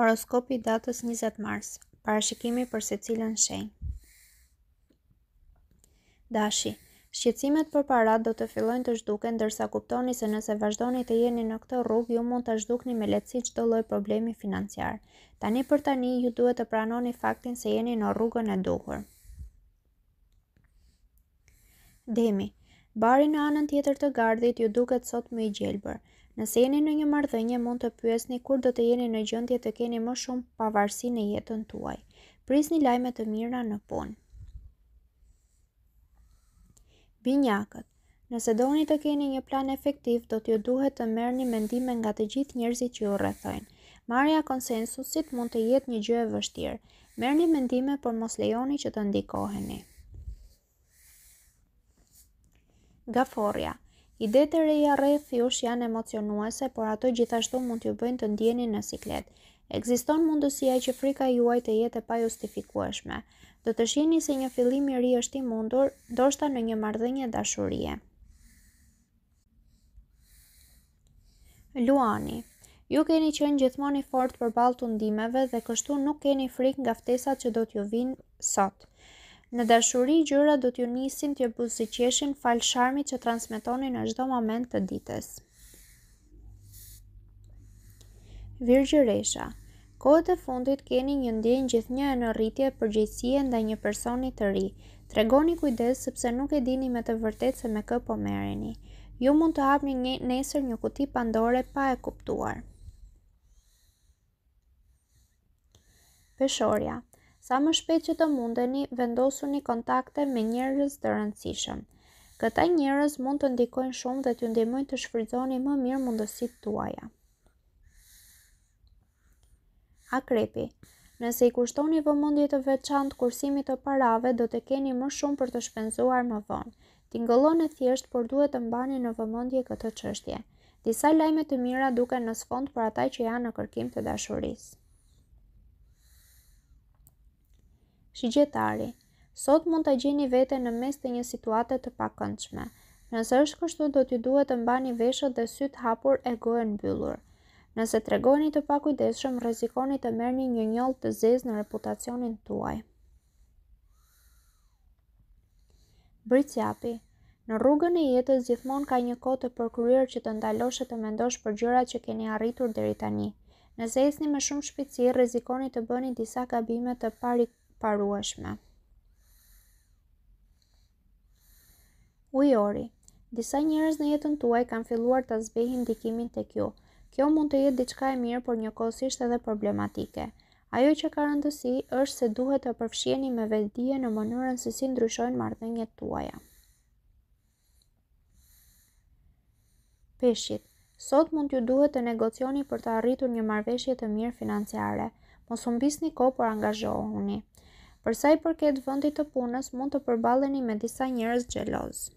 Horoskopi datës 20 mars. Parashikimi për secilën shenjë. Dashi, shqetësimet për parat do të fillojnë të zhduken ndërsa kuptoni se nëse vazhdoni të jeni në këtë rrugë ju mund të zhdukni me lehtësi çdo lloj problemi financiar. Tani për tani ju duhet të pranoni faktin se jeni në rrugën e duhur. Demi, bari në anën tjetër të gardhit ju duket sot më i gjelbër. Nëse jeni në një marrëdhënie, mund të pyesni kur do të jeni në gjendje të keni më shumë pavarësi në jetën tuaj. Prisni lajme të mira në punë. Binjakët. Nëse doni të keni një plan efektiv, do t'ju duhet të merrni mendime nga të gjithë njerëzit që ju rrethojnë. Marrja konsensusit mund të jetë një gjë e vështirë. Merrni mendime, por mos lejoni që të ndikoheni. Gaforia. Ide e reja rreth jush janë emocionuese, por ato gjithashtu mund t'ju bëjnë të ndjeni në siklet. Ekziston mundësia që frika juaj të jetë e pa justifikueshme. Do të shini se një fillim i ri është i mundur, shta në një marrëdhënie dashurie. Luani Ju keni qenë gjithmoni fort për balë të ndimeve dhe kështu nuk keni frik nga ftesat që do t'ju vinë sotë. Në dashuri, gjyra do t'ju nisin t'ju buzikjeshin falë sharmi që transmitoni në gjdo moment të ditës. Virgjëresha Kohët e fundit keni një ndjenjë gjithë një në rritje për gjithësie nda një personit të ri. Tregoni kujdes sëpse nuk e dini me të vërtet se me kë po mereni. Ju mund të hapni një nesër një kuti pandore pa e kuptuar. Peshorja Sa më shpejt që të mundeni, vendosuni kontakte me njerëz të rëndësishëm. Këta njerëz mund të ndikojnë shumë dhe t'ju ndihmojnë të shfrytëzoni më mirë mundësitë tuaja. Akrepi. Nëse i kushtoni vëmendje të veçantë kursimit të parave, do të keni më shumë për të shpenzuar më vonë. Tingëllon e thjesht, por duhet të mbani në vëmendje këtë çështje. Disa lajme të mira duken në sfond për ata që janë në kërkim të dashurisë. Shigjetari, sot mund të gjeni vete në mes të një situate të pakëndshme. Nëse është kështu, do t'ju duhet të mbani veshët dhe sytë hapur e gojën byllur. Nëse të regoni të pakujdeshëm, rezikoni të mërni një njëllë të zezë në reputacionin tuaj. Bricjapi Në rrugën e jetës gjithmonë ka një kohë të përkryer që të ndalosh të mendosh për gjërat që keni arritur deri tani. Nëse esni me shumë shpejtësi, rrezikoni të bëni disa gabime të parë parueshme. Ujori Disa njerëz në jetën tuaj kanë filluar të zbehin dikimin të kjo. Kjo mund të jetë diçka e mirë, por njëkohësisht edhe problematike. Ajo që ka rëndësi është se duhet të përfshjeni me vetdije në mënyrën se si ndryshojnë marrëdhëniet tuaja. Peshqit. Sot mund t'ju duhet të negocioni për të arritur një marrëveshje të mirë financiare. Mos humbisni kohë për angazhohuni. Përsa i përket vëndit të punës, mund të përbaleni me disa njërës gjelozë.